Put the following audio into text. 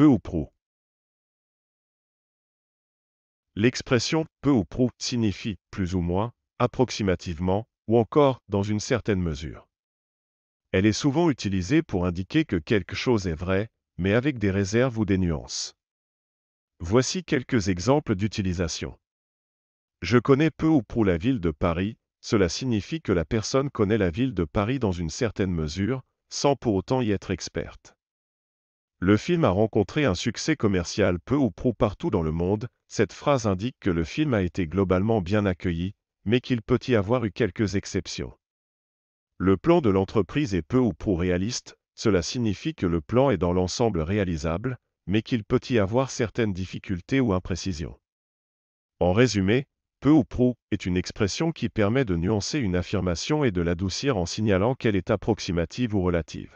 peu ou prou. L'expression peu ou prou signifie plus ou moins, approximativement, ou encore dans une certaine mesure. Elle est souvent utilisée pour indiquer que quelque chose est vrai, mais avec des réserves ou des nuances. Voici quelques exemples d'utilisation. Je connais peu ou prou la ville de Paris, cela signifie que la personne connaît la ville de Paris dans une certaine mesure, sans pour autant y être experte. Le film a rencontré un succès commercial peu ou prou partout dans le monde, cette phrase indique que le film a été globalement bien accueilli, mais qu'il peut y avoir eu quelques exceptions. Le plan de l'entreprise est peu ou prou réaliste, cela signifie que le plan est dans l'ensemble réalisable, mais qu'il peut y avoir certaines difficultés ou imprécisions. En résumé, peu ou prou est une expression qui permet de nuancer une affirmation et de l'adoucir en signalant qu'elle est approximative ou relative.